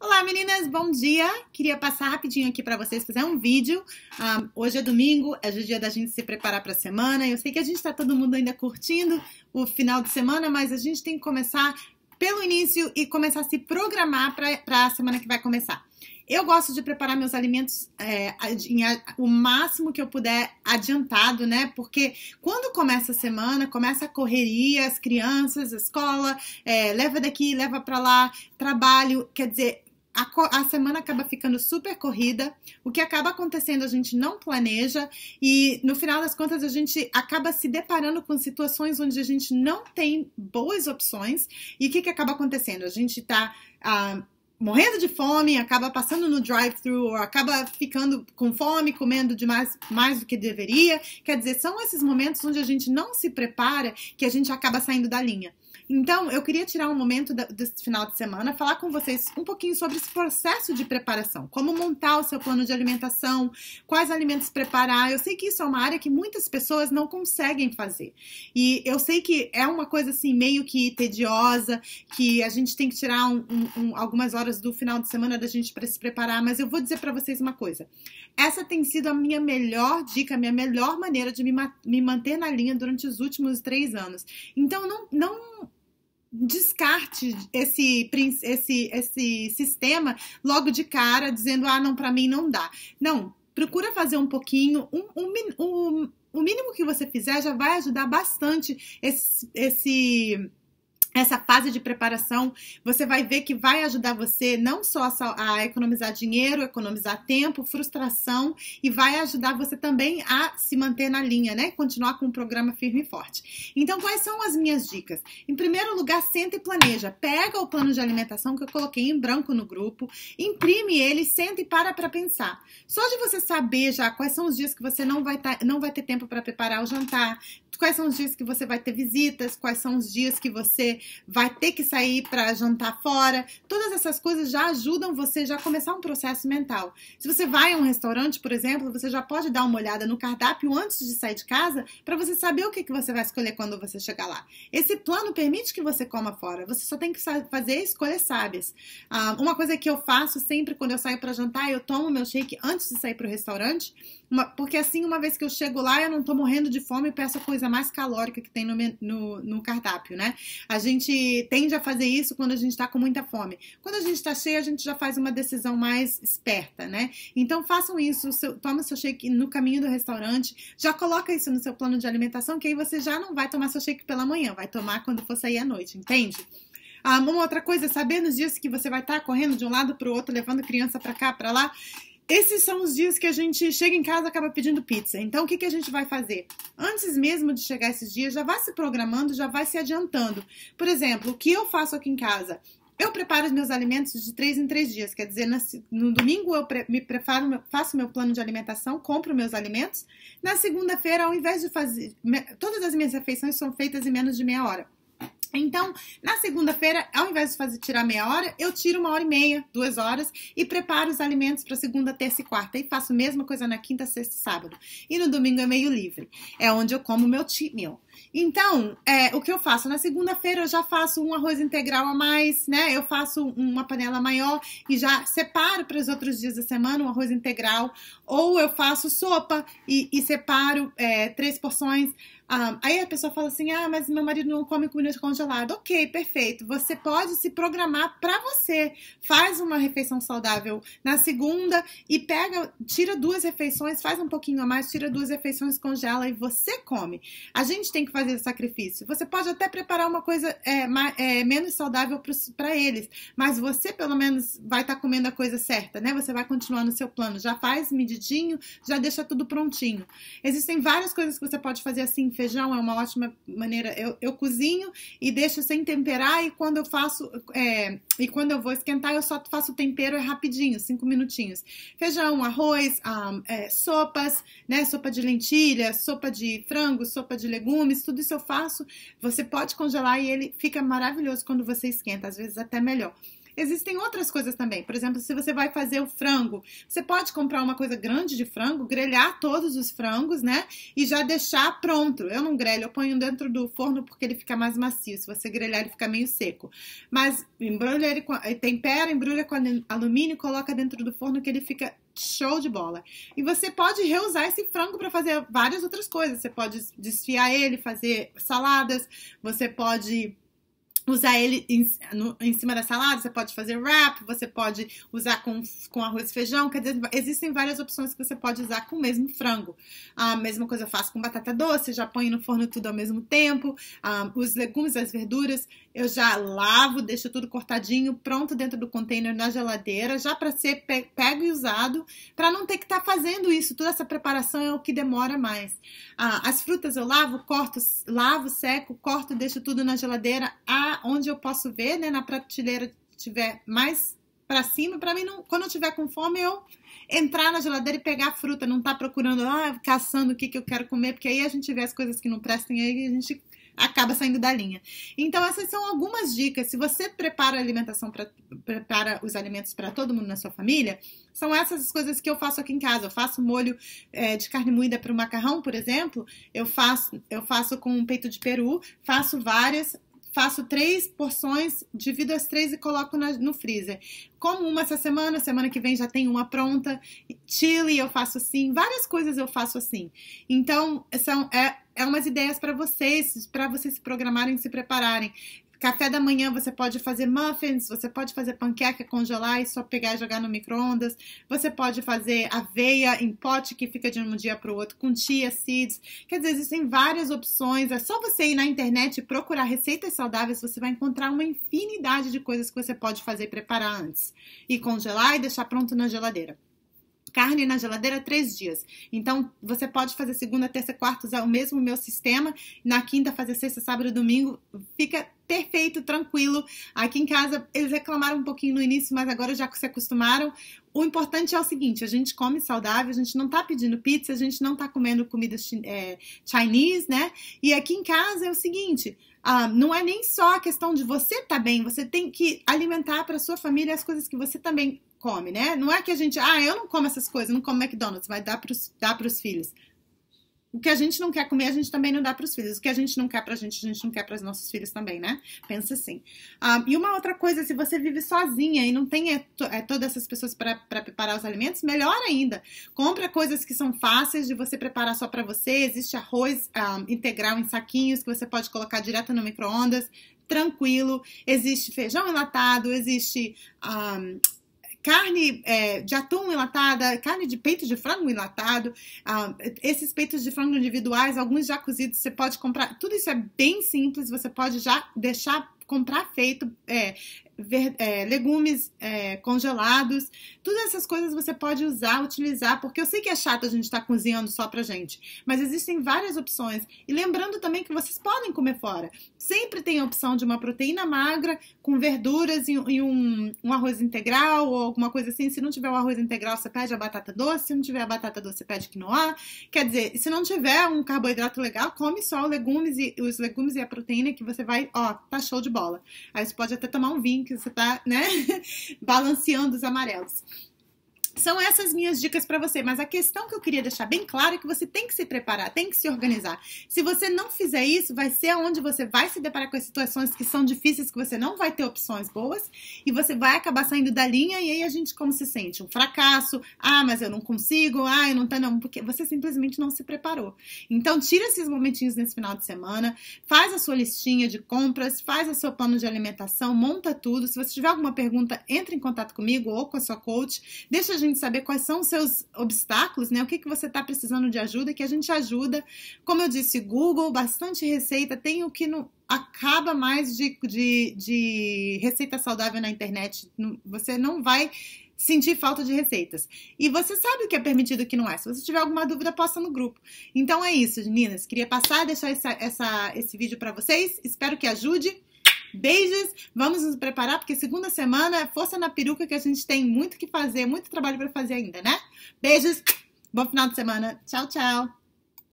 Olá meninas, bom dia! Queria passar rapidinho aqui para vocês fazer um vídeo. Um, ah, hoje é domingo, é o dia da gente se preparar para a semana. Eu sei que a gente está todo mundo ainda curtindo o final de semana, mas a gente tem que começar pelo início e começar a se programar para a semana que vai começar. Eu gosto de preparar meus alimentos é, em, a, o máximo que eu puder adiantado, né? Porque quando começa a semana, começa a correria, as crianças, a escola, é, leva daqui, leva para lá, trabalho. Quer dizer, a, a, semana acaba ficando super corrida, o que acaba acontecendo a gente não planeja e no final das contas a gente acaba se deparando com situações onde a gente não tem boas opções e o que, que acaba acontecendo? A gente está. Ah, morrendo de fome, acaba passando no drive-thru ou acaba ficando com fome, comendo demais mais do que deveria. Quer dizer, são esses momentos onde a gente não se prepara que a gente acaba saindo da linha. Então, eu queria tirar um momento desse final de semana, falar com vocês um pouquinho sobre esse processo de preparação, como montar o seu plano de alimentação, quais alimentos preparar. Eu sei que isso é uma área que muitas pessoas não conseguem fazer. E eu sei que é uma coisa assim, meio que tediosa, que a gente tem que tirar um, um, algumas horas horas do final de semana da gente para se preparar, mas eu vou dizer para vocês uma coisa. Essa tem sido a minha melhor dica, a minha melhor maneira de me, me manter na linha durante os últimos três anos. Então, não, não descarte esse, esse, esse sistema logo de cara, dizendo, ah, não, para mim não dá. Não, procura fazer um pouquinho, um, um, um, o mínimo que você fizer já vai ajudar bastante esse, esse essa fase de preparação, você vai ver que vai ajudar você não só a economizar dinheiro, economizar tempo, frustração e vai ajudar você também a se manter na linha, né? Continuar com o programa firme e forte. Então, quais são as minhas dicas? Em primeiro lugar, senta e planeja. Pega o plano de alimentação que eu coloquei em branco no grupo, imprime ele, senta e para para pensar. Só de você saber já quais são os dias que você não vai, tá, não vai ter tempo para preparar o jantar, quais são os dias que você vai ter visitas, quais são os dias que você vai ter que sair para jantar fora. Todas essas coisas já ajudam você já começar um processo mental. Se você vai a um restaurante, por exemplo, você já pode dar uma olhada no cardápio antes de sair de casa para você saber o que, que você vai escolher quando você chegar lá. Esse plano permite que você coma fora. Você só tem que fazer escolhas sábias. Ah, uma coisa que eu faço sempre quando eu saio para jantar, eu tomo meu shake antes de sair para o restaurante, uma, porque assim, uma vez que eu chego lá, eu não tô morrendo de fome e peço a coisa mais calórica que tem no, no, no cardápio, né? A gente gente tende a fazer isso quando a gente está com muita fome. Quando a gente está cheia, a gente já faz uma decisão mais esperta, né? Então façam isso, seu, toma seu shake no caminho do restaurante, já coloca isso no seu plano de alimentação, que aí você já não vai tomar seu shake pela manhã, vai tomar quando for sair à noite, entende? Ah, uma outra coisa, saber nos dias que você vai estar tá correndo de um lado para o outro, levando criança para cá, para lá, esses são os dias que a gente chega em casa e acaba pedindo pizza. Então, o que, que a gente vai fazer? Antes mesmo de chegar esses dias, já vai se programando, já vai se adiantando. Por exemplo, o que eu faço aqui em casa? Eu preparo os meus alimentos de três em três dias, quer dizer, no domingo eu me preparo, faço meu plano de alimentação, compro meus alimentos. Na segunda-feira, ao invés de fazer. Todas as minhas refeições são feitas em menos de meia hora. Então, na segunda-feira, ao invés de fazer tirar meia hora, eu tiro uma hora e meia, duas horas, e preparo os alimentos para segunda, terça e quarta. E faço a mesma coisa na quinta, sexta e sábado. E no domingo é meio livre. É onde eu como meu cheat meal. Então, é, o que eu faço? Na segunda-feira eu já faço um arroz integral a mais, né? Eu faço uma panela maior e já separo para os outros dias da semana um arroz integral. Ou eu faço sopa e, e separo é, três porções. Um, ah, aí a pessoa fala assim: ah, mas meu marido não come comida congelada. Ok, perfeito. Você pode se programar para você. Faz uma refeição saudável na segunda e pega, tira duas refeições, faz um pouquinho a mais, tira duas refeições, congela e você come. A gente tem que fazer sacrifício. Você pode até preparar uma coisa é, mais, é, menos saudável para eles, mas você pelo menos vai estar tá comendo a coisa certa, né? Você vai continuar no seu plano. Já faz medidinho, já deixa tudo prontinho. Existem várias coisas que você pode fazer assim feijão é uma ótima maneira. Eu, eu cozinho e deixo sem temperar e quando eu faço é, e quando eu vou esquentar eu só faço o tempero é rapidinho, cinco minutinhos. Feijão, arroz, um, ah, é, sopas, né? Sopa de lentilha, sopa de frango, sopa de legumes, tudo isso eu faço. Você pode congelar e ele fica maravilhoso quando você esquenta, às vezes até melhor. Existem outras coisas também. Por exemplo, se você vai fazer o frango, você pode comprar uma coisa grande de frango, grelhar todos os frangos, né? E já deixar pronto. Eu não grelho, eu ponho dentro do forno porque ele fica mais macio. Se você grelhar, ele fica meio seco. Mas embrulha ele, com, tempera, embrulha com alumínio, coloca dentro do forno que ele fica show de bola. E você pode reusar esse frango para fazer várias outras coisas. Você pode desfiar ele, fazer saladas, você pode usar ele em, no, em, cima da salada, você pode fazer wrap, você pode usar com, com arroz e feijão, quer dizer, existem várias opções que você pode usar com o mesmo frango. A mesma coisa eu faço com batata doce, já ponho no forno tudo ao mesmo tempo, um, os legumes, as verduras, eu já lavo, deixo tudo cortadinho, pronto dentro do container na geladeira, já para ser pe pego e usado, para não ter que estar tá fazendo isso, toda essa preparação é o que demora mais. Uh, as frutas eu lavo, corto, lavo, seco, corto, deixo tudo na geladeira, a onde eu posso ver, né, na prateleira tiver mais para cima, para mim não, quando eu tiver com fome eu entrar na geladeira e pegar a fruta, não tá procurando, ah, caçando o que que eu quero comer, porque aí a gente vê as coisas que não prestem e aí a gente acaba saindo da linha. Então essas são algumas dicas. Se você prepara a alimentação para prepara os alimentos para todo mundo na sua família, são essas as coisas que eu faço aqui em casa. Eu faço molho é, de carne moída para o macarrão, por exemplo. Eu faço eu faço com peito de peru. Faço várias faço três porções, divido as três e coloco na, no freezer. Como uma essa semana, semana que vem já tem uma pronta. Chile eu faço assim, várias coisas eu faço assim. Então, são é, é umas ideias para vocês, para vocês se programarem, se prepararem. Café da manhã você pode fazer muffins, você pode fazer panqueca, congelar e só pegar e jogar no micro-ondas. Você pode fazer aveia em pote que fica de um dia para o outro com chia seeds. Quer dizer, existem várias opções. É só você ir na internet e procurar receitas saudáveis, você vai encontrar uma infinidade de coisas que você pode fazer e preparar antes e congelar e deixar pronto na geladeira carne na geladeira três dias. Então, você pode fazer segunda, terça, quarta, usar o mesmo meu sistema. Na quinta, fazer sexta, sábado, domingo. Fica perfeito, tranquilo. Aqui em casa, eles reclamaram um pouquinho no início, mas agora já se acostumaram. O importante é o seguinte: a gente come saudável, a gente não tá pedindo pizza, a gente não tá comendo comida é, chinese, né? E aqui em casa é o seguinte. Ah, não é nem só a questão de você estar tá bem, você tem que alimentar para sua família as coisas que você também come, né? Não é que a gente, ah, eu não como essas coisas, não como McDonald's, vai dar para os filhos o que a gente não quer comer, a gente também não dá para os filhos. O que a gente não quer para a gente, a gente não quer para os nossos filhos também, né? Pensa assim. Ah, e uma outra coisa, se você vive sozinha e não tem é, é, todas essas pessoas para preparar os alimentos, melhor ainda. Compra coisas que são fáceis de você preparar só para você. Existe arroz ah, integral em saquinhos que você pode colocar direto no micro-ondas tranquilo, existe feijão enlatado, existe um, ah, carne é, de atum enlatada, carne de peito de frango enlatado, ah, esses peitos de frango individuais, alguns já cozidos, você pode comprar. Tudo isso é bem simples, você pode já deixar comprar feito, é, ver, é, legumes é, congelados, todas essas coisas você pode usar, utilizar, porque eu sei que é chato a gente estar tá cozinhando só pra gente, mas existem várias opções. E lembrando também que vocês podem comer fora. Sempre tem a opção de uma proteína magra com verduras e, e um, um, arroz integral ou alguma coisa assim. Se não tiver o arroz integral, você pede a batata doce. Se não tiver a batata doce, você pede quinoa. Quer dizer, se não tiver um carboidrato legal, come só legumes e, os legumes e a proteína que você vai, ó, tá show de bola. Aí você pode até tomar um vinho que você está né? balanceando os amarelos. São essas minhas dicas para você, mas a questão que eu queria deixar bem claro é que você tem que se preparar, tem que se organizar. Se você não fizer isso, vai ser onde você vai se deparar com as situações que são difíceis, que você não vai ter opções boas e você vai acabar saindo da linha e aí a gente como se sente? Um fracasso, ah, mas eu não consigo, ah, eu não tenho, não, porque você simplesmente não se preparou. Então tira esses momentinhos nesse final de semana, faz a sua listinha de compras, faz o seu plano de alimentação, monta tudo. Se você tiver alguma pergunta, entre em contato comigo ou com a sua coach. Deixa a gente gente saber quais são os seus obstáculos, né? O que, que você está precisando de ajuda, que a gente ajuda. Como eu disse, Google, bastante receita, tem o que não acaba mais de, de, de receita saudável na internet. Você não vai sentir falta de receitas. E você sabe o que é permitido e o que não é. Se você tiver alguma dúvida, posta no grupo. Então é isso, meninas. Queria passar, deixar essa, essa esse vídeo para vocês. Espero que ajude. Beijos, vamos nos preparar, porque segunda semana é força na peruca que a gente tem muito que fazer, muito trabalho para fazer ainda, né? Beijos, bom final de semana. Tchau, tchau.